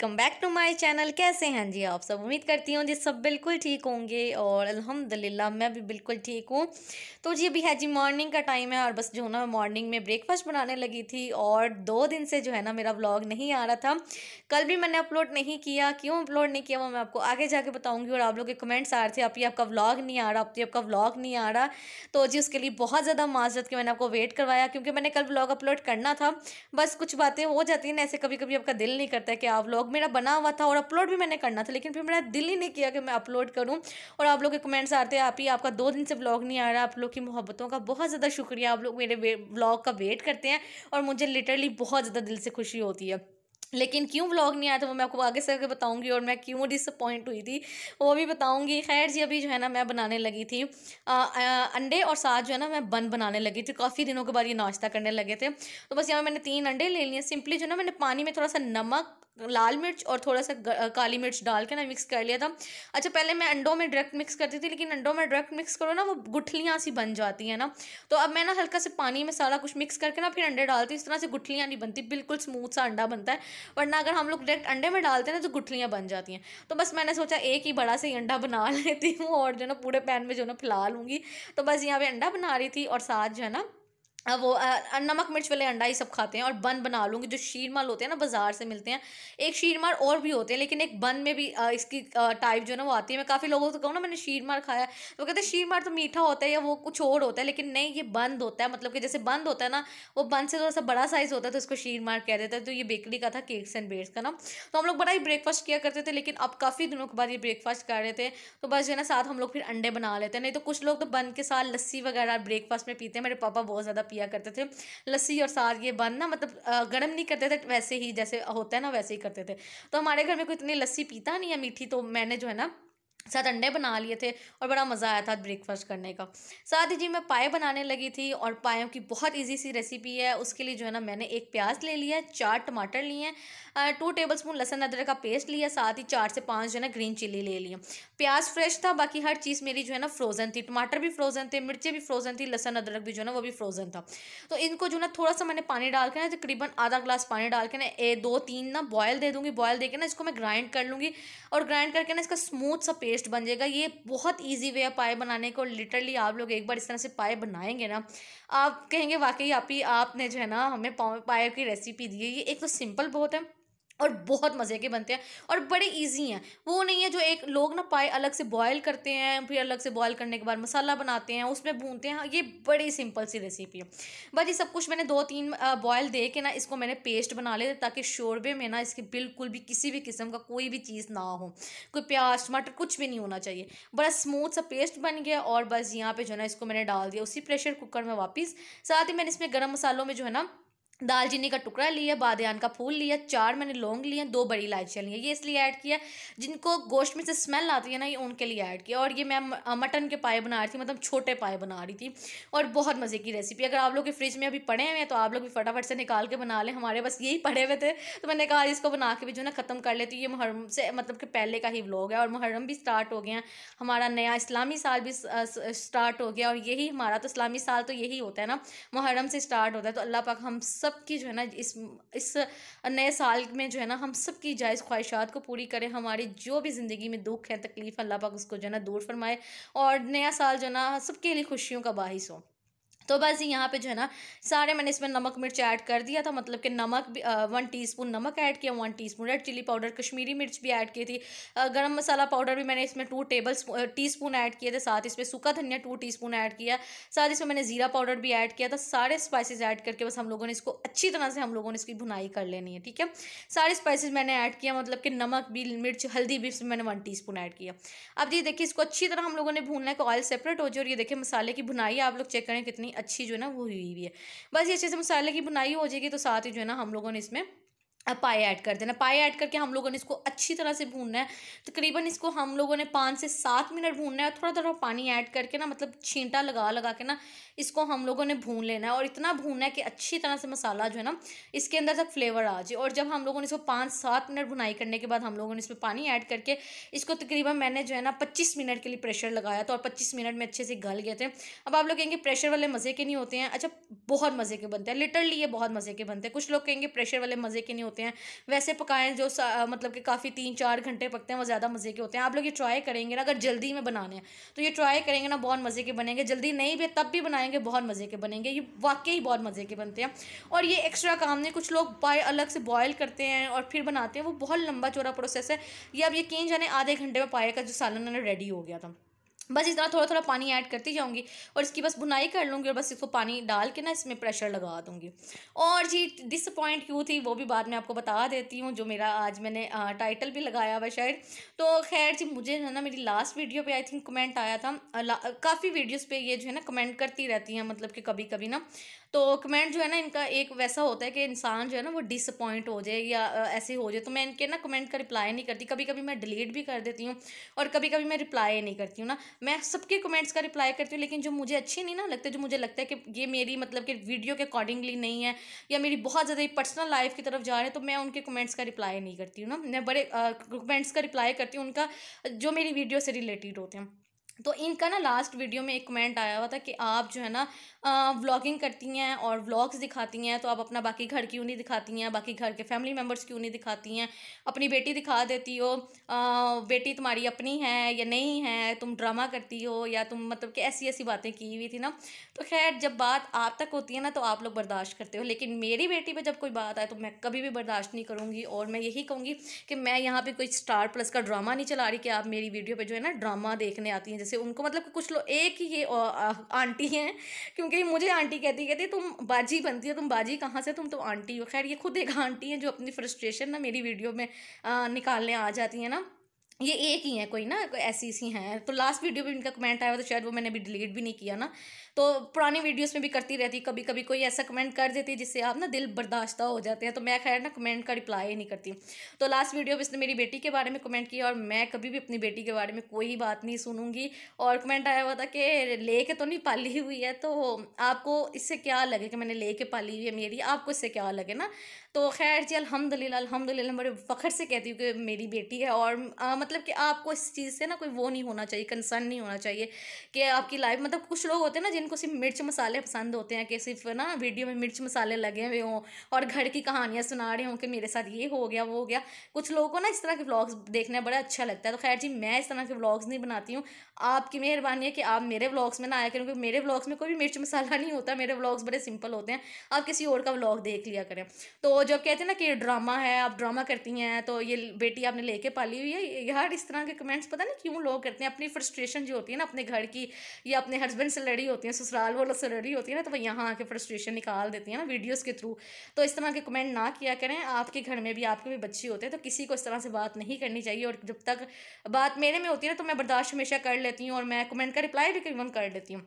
welcome back to my channel कैसे हैं हाँ जी आप सब उम्मीद करती हूँ जी सब बिल्कुल ठीक होंगे और अल्हम्दुलिल्लाह मैं भी बिल्कुल ठीक हूँ तो जी अभी है जी मॉर्निंग का टाइम है और बस जो है ना मॉर्निंग में ब्रेकफास्ट बनाने लगी थी और दो दिन से जो है ना मेरा व्लॉग नहीं आ रहा था कल भी मैंने अपलोड नहीं किया क्यों अपलोड नहीं किया वो मैं आपको आगे जाके बताऊँगी और आप लोग के कमेंट्स आ रहे थे आप आपका ब्लॉग नहीं आ रहा अभी आपका ब्लॉग नहीं आ रहा तो जी उसके लिए बहुत ज़्यादा माजरत की मैंने आपको वेट करवाया क्योंकि मैंने कल व्लॉग अपलोड करना था बस कुछ बातें हो जाती हैं ना ऐसे कभी कभी आपका दिल नहीं करता है कि आप लोग मेरा बना हुआ था और अपलोड भी मैंने करना था लेकिन फिर मेरा दिल ही नहीं किया कि मैं अपलोड करूँ और आप लोग के कमेंट्स आते हैं आप ही आपका दो दिन से ब्लॉग नहीं आ रहा आप लोग की मोहब्बतों का बहुत ज़्यादा शुक्रिया आप लोग मेरे ब्लॉग का वेट करते हैं और मुझे लिटरली बहुत ज़्यादा दिल से खुशी होती है लेकिन क्यों व्लॉग नहीं आया था वो मैं आपको आगे से आगे बताऊंगी और मैं क्यों डिसअपॉइंट हुई थी वो भी बताऊंगी खैर जी अभी जो है ना मैं बनाने लगी थी आ, आ, अंडे और साथ जो है ना मैं बन बनाने लगी थी काफ़ी दिनों के बाद ये नाश्ता करने लगे थे तो बस यहाँ मैंने तीन अंडे ले लिए सिंपली जो है ना मैंने पानी में थोड़ा सा नमक लाल मिर्च और थोड़ा सा काली मिर्च डाल के ना मिक्स कर लिया था अच्छा पहले मैं अंडों में डायरेक्ट मिक्स करती थी लेकिन अंडों में डायरेक्ट मिक्स करो ना वो गुठलियाँ सी बन जाती हैं ना तो अब मैं ना हल्का से पानी में सारा कुछ मिक्स करके ना फिर अंडे डालती इस तरह से गुठलियाँ नहीं बनती बिल्कुल स्मूथ सा अंडा बनता है वरना अगर हम लोग डायरेक्ट अंडे में डालते हैं ना तो गुठलियाँ बन जाती हैं तो बस मैंने सोचा एक ही बड़ा सा अंडा बना लेती हूँ और जो ना पूरे पैन में जो ना फैला लूँगी तो बस यहाँ पर अंडा बना रही थी और साथ जो है ना वो नमक मिर्च वाले अंडा ये सब खाते हैं और बन बना लूँगी जो शीरमाल होते हैं ना बाज़ार से मिलते हैं एक शीरमाल और भी होते हैं लेकिन एक बन में भी इसकी टाइप जो है ना वो आती है मैं काफ़ी लोगों को कहूँ ना मैंने शीरमाल खाया तो कहते हैं शीरमाल तो मीठा होता है या वो कुछ और होता है लेकिन नहीं ये बंद होता है मतलब कि जैसे बंद होता है ना वो बंद से थोड़ा सा बड़ा साइज़ होता है तो उसको शीरमाल कह देता है तो ये बेकरी का था केक्स एंड बेट्स का ना तो हम लोग बड़ा ही ब्रेकफास्ट किया करते थे लेकिन अब काफ़ी दिनों के बाद ये ब्रेकफास्ट कर रहे थे तो बस जो है ना साथ हम लोग फिर अंडे बना लेते हैं नहीं तो कुछ लोग तो बंद के साथ लस्सी वगैरह ब्रेकफास्ट में पीते हैं मेरे पापा बहुत ज़्यादा पिया करते थे लस्सी और साग ये बन ना मतलब गर्म नहीं करते थे वैसे ही जैसे होता है ना वैसे ही करते थे तो हमारे घर में कोई इतनी लस्सी पीता नहीं है मीठी तो मैंने जो है ना साथ अंडे बना लिए थे और बड़ा मज़ा आया था ब्रेकफास्ट करने का साथ ही जी मैं पाए बनाने लगी थी और पायों की बहुत इजी सी रेसिपी है उसके लिए जो है ना मैंने एक प्याज ले लिया है चार टमाटर लिए हैं टू टेबल स्पून लहसन अदरक का पेस्ट लिया साथ ही चार से पाँच जो है ना ग्रीन चिली ले लिया प्याज फ्रेश था बाकी हर चीज़ मेरी जो है ना फ्रोज़न थी टमाटर भी फ्रोज़न थे मिर्चें भी फ्रोज़न थी लहसन अदरक भी जो है ना वो भी फ्रोज़न था तो इनको जो ना थोड़ा सा मैंने पानी डाल के ना तकरीबन आधा ग्लास पानी डाल के ना दो तीन ना बॉयल दे दूँगी बॉयल दे ना इसको मैं ग्राइंड कर लूँगी और ग्राइंड करके ना इसका स्मूथ सा पेस्ट टेस्ट बन जाएगा ये बहुत ईजी वे है पाए बनाने को लिटरली आप लोग एक बार इस तरह से पाए बनाएंगे ना आप कहेंगे वाकई आप ही आपने जो है ना हमें पाए की रेसिपी दी है ये एक तो सिंपल बहुत है और बहुत मज़े के बनते हैं और बड़े इजी हैं वो नहीं है जो एक लोग ना पाए अलग से बॉयल करते हैं फिर अलग से बॉयल करने के बाद मसाला बनाते हैं उसमें भूनते हैं हाँ, ये बड़ी सिंपल सी रेसिपी है बस ये सब कुछ मैंने दो तीन बॉयल दे के ना इसको मैंने पेस्ट बना लिया ताकि शोरबे में ना इसके बिल्कुल भी किसी भी किस्म का कोई भी चीज़ ना हो कोई प्याज टमाटर कुछ भी नहीं होना चाहिए बड़ा स्मूथ सा पेस्ट बन गया और बस यहाँ पर जो है ना इसको मैंने डाल दिया उसी प्रेशर कुकर में वापस साथ ही मैंने इसमें गर्म मसालों में जो है ना दालचीनी का टुकड़ा लिया बादयान का फूल लिया चार मैंने लौंग लिए दो बड़ी इलायचियाँ लिया ये इसलिए ऐड किया जिनको गोश्त में से स्मेल आती है ना ये उनके लिए ऐड किया और ये मैं मटन के पाए बना रही थी मतलब छोटे पाए बना रही थी और बहुत मज़े की रेसिपी अगर आप लोग के फ्रिज में अभी पड़े हुए हैं तो आप लोग भी फटाफट से निकाल के बना लें हमारे बस यही पड़े हुए थे तो मैंने कहा इसको बना के भी जो ना ख़त्म कर लेती ये मुहर्रम से मतलब कि पहले का ही व्लॉग है और मुहर्रम भी स्टार्ट हो गया हमारा नया इस्लामी साल भी स्टार्ट हो गया और यही हमारा तो इस्लामी साल तो यही होता है ना मुहर्रम से स्टार्ट होता है तो अल्लाह पाक हम सब सब की जो है ना इस इस नए साल में जो है ना हम सब की जायज़ ख्वाहिशात को पूरी करें हमारी जो भी ज़िंदगी में दुख है तकलीफ़ अल्लाह पाक उसको जो है ना दूर फरमाए और नया साल जो है ना सबके लिए खुशियों का बाहिस हो तो बस यहाँ पे जो है ना सारे मैंने इसमें नमक मिर्च ऐड कर दिया था मतलब कि नमक भी वन टीस्पून नमक ऐड किया one teaspoon red chilli powder Kashmiri मिर्च भी ऐड की थी गरम मसाला पाउडर भी मैंने इसमें टू टेबल टीस्पून ऐड किए थे साथ इसमें सूखा धनिया टू टीस्पून ऐड किया साथ इसमें मैंने ज़ीरा पाउडर भी ऐड किया था सारे स्पाइसेस ऐड करके बस हम लोगों ने इसको अच्छी तरह से हम लोगों ने इसकी भुनाई कर लेनी है ठीक है सारे स्पाइसेज मैंने ऐड किया मतलब कि नमक भी मिर्च हल्दी भी मैंने वन टी ऐड किया अब जी देखिए इसको अच्छी तरह हम लोगों ने भूनना है कि ऑयल सेपरेट हो जाए और ये देखिए मसाले की भुनाई आप लोग चेक करें कितनी अच्छी जो है ना वो हुई हुई है बस ये अच्छे से मसाले की बुनाई हो जाएगी तो साथ ही जो है ना हम लोगों ने इसमें पाए ऐड कर देना पाए ऐड करके हम लोगों ने इसको अच्छी तरह से भूनना है तकरीबन इसको हम लोगों ने पाँच से सात मिनट भूनना है थोड़ा थोड़ा पानी ऐड करके ना मतलब छींटा लगा लगा के ना इसको हम लोगों ने भून लेना है और इतना भूनना है कि अच्छी तरह से मसाला जो है ना इसके अंदर तक फ्लेवर आ जाए और जब हम लोगों ने इसको पाँच सात मिनट भुनाई करने के बाद हम लोगों ने इसमें पानी ऐड करके इसको तकरीबन मैंने जो है ना पच्चीस मिनट के लिए प्रेशर लगाया तो और पच्चीस मिनट में अच्छे से गल गए थे अब आप लोग कहेंगे प्रेशर वाले मज़े के नहीं होते हैं अच्छा बहुत मज़े के बनते हैं लिटरली ये बहुत मज़े के बनते हैं कुछ लोग कहेंगे प्रेशर वाले मज़े के नहीं होते होते हैं वैसे पकाएं जो मतलब कि काफ़ी तीन चार घंटे पकते हैं वो ज़्यादा मज़े के होते हैं आप लोग ये ट्राई करेंगे ना अगर जल्दी में बनाने हैं तो ये ट्राई करेंगे ना बहुत मज़े के बनेंगे जल्दी नहीं भी तब भी बनाएंगे बहुत मज़े के बनेंगे ये वाकई बहुत मज़े के बनते हैं और ये एक्स्ट्रा काम नहीं कुछ लोग बाय अलग से बॉयल करते हैं और फिर बनाते हैं वो बहुत लंबा चौड़ा प्रोसेस है ये अब यकीन जाने आधे घंटे में पाएगा का जो सालन रेडी हो गया था बस इतना थोड़ा थोड़ा पानी ऐड करती जाऊंगी और इसकी बस बुनाई कर लूँगी और बस इसको पानी डाल के ना इसमें प्रेशर लगा दूँगी और जी डिसअपॉइंट क्यों थी वो भी बाद में आपको बता देती हूँ जो मेरा आज मैंने आ, टाइटल भी लगाया हुआ शायद तो खैर जी मुझे है ना मेरी लास्ट वीडियो पे आई थिंक कमेंट आया था काफ़ी वीडियोज़ पर ये जो है ना कमेंट करती रहती हैं मतलब कि कभी कभी ना तो कमेंट जो है ना इनका एक वैसा होता है कि इंसान जो है ना वो डिसअपॉइंट हो जाए या ऐसे हो जाए तो मैं इनके ना कमेंट का रिप्लाई नहीं करती कभी कभी मैं डिलीट भी कर देती हूँ और कभी कभी मैं रिप्लाई नहीं करती हूँ ना मैं सबके कमेंट्स का रिप्लाई करती हूँ लेकिन जो मुझे अच्छी नहीं ना लगते जो मुझे लगता है कि ये मेरी मतलब कि वीडियो के अकॉर्डिंगली नहीं है या मेरी बहुत ज़्यादा पर्सनल लाइफ की तरफ जा रहे हैं तो मैं उनके कमेंट्स का रिप्लाई नहीं करती हूँ ना मैं बड़े कमेंट्स का रिप्लाई करती हूँ उनका जो मेरी वीडियो से रिलेटेड होते हैं तो इनका ना लास्ट वीडियो में एक कमेंट आया हुआ था कि आप जो है ना व्लॉगिंग करती हैं और व्लॉग्स दिखाती हैं तो आप अपना बाकी घर क्यों नहीं दिखाती हैं बाकी घर के फैमिली मेम्बर्स क्यों नहीं दिखाती हैं अपनी बेटी दिखा देती हो आ, बेटी तुम्हारी अपनी है या नहीं है तुम ड्रामा करती हो या तुम मतलब कि ऐसी ऐसी बातें की हुई थी ना तो खैर जब बात आप तक होती है ना तो आप लोग बर्दाश्त करते हो लेकिन मेरी बेटी पर जब कोई बात आए तो मैं कभी भी बर्दाश्त नहीं करूँगी और मैं यही कहूँगी कि मैं यहाँ पर कोई स्टार प्लस का ड्रामा नहीं चला रही कि आप मेरी वीडियो पर जो है ना ड्रामा देखने आती हैं से उनको मतलब कुछ लोग एक ही ये आंटी हैं क्योंकि मुझे आंटी कहती कहती तुम बाजी बनती हो तुम बाजी कहाँ से तुम तो आंटी हो खैर ये खुद एक आंटी हैं जो अपनी फ्रस्ट्रेशन ना मेरी वीडियो में निकालने आ जाती हैं ना ये एक ही है कोई ना कोई ऐसी ऐसी हैं तो लास्ट वीडियो भी इनका कमेंट आया तो शायद वो मैंने भी डिलीट भी नहीं किया ना तो पुरानी वीडियोस में भी करती रहती कभी कभी कोई ऐसा कमेंट कर देती है जिससे आप ना दिल बर्दाश्त हो जाते हैं तो मैं खैर ना कमेंट का रिप्लाई नहीं करती तो लास्ट वीडियो में इसने मेरी बेटी के बारे में कमेंट किया और मैं कभी भी अपनी बेटी के बारे में कोई बात नहीं सुनूंगी और कमेंट आया हुआ था कि ले के तो नहीं पाली हुई है तो आपको इससे क्या लगे कि मैंने ले के पाली हुई है मेरी आपको इससे क्या लगे ना तो खैर जी अलहमदिल्ला अलहमदिल्ला बड़े फ़ख्र से कहती हूँ कि मेरी बेटी है और मतलब मतलब कि आपको इस चीज़ से ना कोई वो नहीं होना चाहिए कंसर्न नहीं होना चाहिए कि आपकी लाइफ मतलब कुछ लोग होते हैं ना जिनको सिर्फ मिर्च मसाले पसंद होते हैं कि सिर्फ ना वीडियो में मिर्च मसाले लगे हुए हों और घर की कहानियाँ सुना रहे हों कि मेरे साथ ये हो गया वो हो गया कुछ लोगों को ना इस तरह के व्लॉग्स देखना बड़ा अच्छा लगता है तो खैर जी मैं इस तरह के व्लॉग्स नहीं बनाती हूँ आपकी मेहरबानी है कि आप मेरे व्लॉग्स में ना आया करें क्योंकि मेरे व्लॉग्स में कोई भी मिर्च मसाला नहीं होता मेरे व्लॉग्स बड़े सिंपल होते हैं आप किसी और का व्लॉग देख लिया करें तो जब कहते हैं ना कि ड्रामा है आप ड्रामा करती हैं तो ये बेटी आपने लेके पाली हुई है हर इस तरह के कमेंट्स पता नहीं क्यों लोग करते हैं अपनी फ्रस्ट्रेशन जो होती है ना अपने घर की या अपने हस्बैंड से लड़ी होती है ससुराल वालों से लड़ी होती है ना तो वो यहाँ आके फ्रस्ट्रेशन निकाल देती है ना वीडियोज़ के थ्रू तो इस तरह के कमेंट ना किया करें आपके घर में भी आपके भी बच्चे होते हैं तो किसी को इस तरह से बात नहीं करनी चाहिए और जब तक बात मेरे में होती है ना तो मैं बर्दाश्त हमेशा कर लेती हूँ और मैं कमेंट का रिप्लाई भी कर लेती हूँ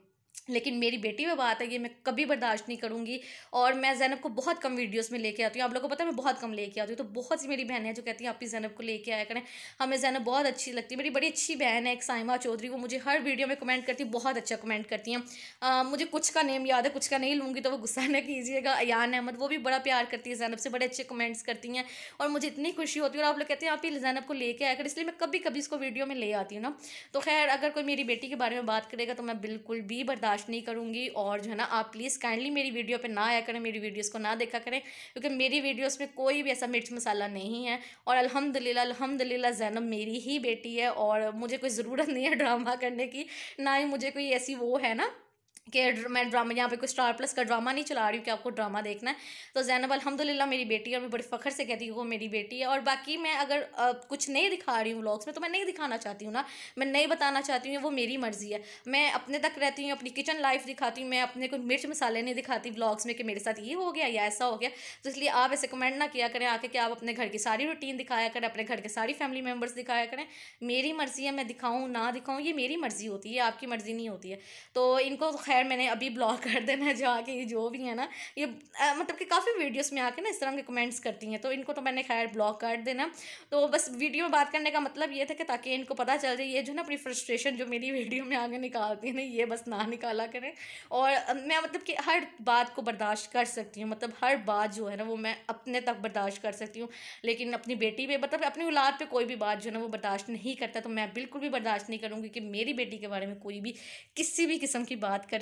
लेकिन मेरी बेटी में बात है ये मैं कभी बर्दाश्त नहीं करूँगी और मैं जैनब को बहुत कम वीडियोस में लेके आती हूँ आप लोगों को पता है मैं बहुत कम लेके आती हूँ तो बहुत सी मेरी बहन है जो कहती हैं आप ही जैनब को लेके आया करें हमें जैनब बहुत अच्छी लगती है मेरी बड़ी अच्छी बहन है एक साइमा चौधरी वो मुझे हर वीडियो में कमेंट करती है बहुत अच्छा कमेंट करती हैं मुझे कुछ का नेम याद है कुछ का नहीं लूँगी तो वो गुस्सा न कीजिएगा अयान अहमद वो भी बड़ा प्यार करती है जैनब से बड़े अच्छे कमेंट्स करती हैं और मुझे इतनी खुशी होती है और आप लोग कहते हैं आप ही जैनब को लेके आया करें इसलिए मैं कभी कभी इसको वीडियो में ले आती हूँ ना तो खैर अगर कोई मेरी बेटी के बारे में बात करेगा तो मैं बिल्कुल भी बर्दाश्त बर्दाश्त नहीं करूँगी और जो है ना आप प्लीज़ काइंडली मेरी वीडियो पर ना आया करें मेरी वीडियोज़ को ना देखा करें क्योंकि मेरी वीडियोज़ में कोई भी ऐसा मिर्च मसाला नहीं है और अलहमद अलहमदिल्ला जैनब मेरी ही बेटी है और मुझे कोई ज़रूरत नहीं है ड्रामा करने की ना ही मुझे कोई ऐसी वो है ना कि मैं ड्रामा यहाँ पे कोई स्टार प्लस का ड्रामा नहीं चला रही हूँ कि आपको ड्रामा देखना है तो जैनब अलहमदिल्ला मेरी बेटी है और मैं बड़े फ़खर से कहती हूँ वो मेरी बेटी है और बाकी मैं अगर आ, कुछ नहीं दिखा रही हूँ व्लॉग्स में तो मैं नहीं दिखाना चाहती हूँ ना मैं नहीं बताना चाहती हूँ वो मेरी मर्ज़ी है मैं अपने तक रहती हूँ अपनी किचन लाइफ दिखाती हूँ मैं अपने कोई मिर्च मसाले नहीं दिखाती व्लॉग्स में कि मेरे साथ ये हो गया या ऐसा हो गया तो इसलिए आप ऐसे कमेंट ना किया करें आके कि आप अपने घर की सारी रूटीन दिखाया करें अपने घर के सारी फैमिली मेम्बर्स दिखाया करें मेरी मर्ज़ी है मैं दिखाऊँ ना दिखाऊँ ये मेरी मर्ज़ी होती है आपकी मर्ज़ी नहीं होती है तो इनको खैर मैंने अभी ब्लॉक कर देना है जो आके ये जो भी है ना ये आ, मतलब कि काफ़ी वीडियोस में आके ना इस तरह के कमेंट्स करती हैं तो इनको तो मैंने खैर ब्लॉक कर देना तो बस वीडियो में बात करने का मतलब ये था कि ताकि इनको पता चल जाए ये जो ना अपनी फ्रस्ट्रेशन जो मेरी वीडियो में आगे निकालती है ना ये बस ना निकाला करें और मैं मतलब कि हर बात को बर्दाश्त कर सकती हूँ मतलब हर बात जो है ना वो मैं अपने तक बर्दाश्त कर सकती हूँ लेकिन अपनी बेटी पर मतलब अपनी औलाद पर कोई भी बात जो है ना वो बर्दाश्त नहीं करता तो मैं बिल्कुल भी बर्दाश्त नहीं करूँगी कि मेरी बेटी के बारे में कोई भी किसी भी किस्म की बात करें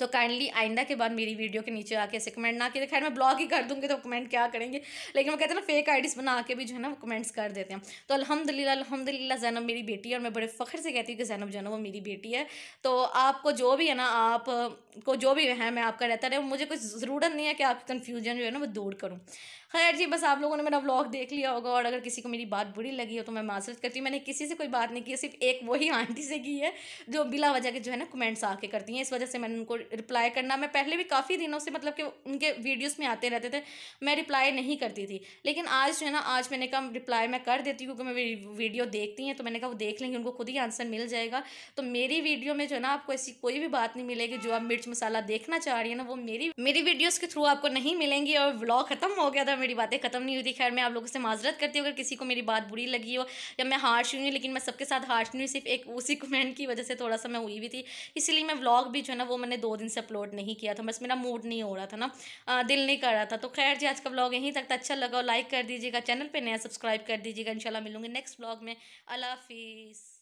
तो काइंडली आइंदा के बाद मेरी वीडियो के नीचे आके ऐसे कमेंट ना करें खैर मैं ब्लॉग ही कर दूँगी तो कमेंट क्या करेंगे लेकिन वो कहते हैं ना फेक आईडीज़ बना के भी जो है ना वो कमेंट्स कर देते हैं तो अलहमदिल्ला अलहमदिल्ला जैनब मेरी बेटी है और मैं बड़े फ़खर से कहती हूँ कि जैनब जैनब वो मेरी बेटी है तो आपको जो भी है ना आप को जो भी है मैं आपका रहता रहे मुझे कुछ ज़रूरत नहीं है कि आपकी कन्फ्यूजन जो है ना वो दूर करूँ खैर जी बस आप लोगों ने मेरा व्लॉग देख लिया होगा और अगर किसी को मेरी बात बुरी लगी हो तो मैं मासूस करती हूँ मैंने किसी से कोई बात नहीं की सिर्फ एक वही आंटी से की है जो बिला वजह के जो है ना कमेंट्स आके करती हैं इस वजह से मैंने उनको रिप्लाई करना मैं पहले भी काफ़ी दिनों से मतलब कि उनके वीडियोस में आते रहते थे मैं रिप्लाई नहीं करती थी लेकिन आज जो है ना आज मैंने कहा रिप्लाई मैं कर देती हूँ क्योंकि मैं वीडियो देखती हैं तो मैंने कहा वो देख लेंगे उनको खुद ही आंसर मिल जाएगा तो मेरी वीडियो में जो है ना आपको ऐसी कोई भी बात नहीं मिलेगी जो आप मिर्च मसाला देखना चाह रही है ना वो मेरी मेरी वीडियोज़ के थ्रू आपको नहीं मिलेंगी और ब्लॉग खत्म हो गया था मेरी बातें खत्म नहीं हुई थी खैर मैं आप लोगों से माजरत करती हूँ अगर किसी को मेरी बात बुरी लगी हो या मैं हार्श हुई लेकिन मैं सबके साथ हार्श नहीं हुई सिर्फ एक उसी कमेंट की वजह से थोड़ा सा मैं हुई भी थी इसीलिए मैं ब्लॉग भी जो है ना वो मैंने दो दिन से अपलोड नहीं किया था बस मेरा मूड नहीं हो रहा था ना आ, दिल नहीं कर रहा था तो खैर जी आज का ब्लॉग यहीं तक अच्छा लगा लाइक कर दीजिएगा चैनल पर नया सब्सक्राइब कर दीजिएगा शाला मिलूंगी नेक्स्ट ब्लॉग में अला हाफिज़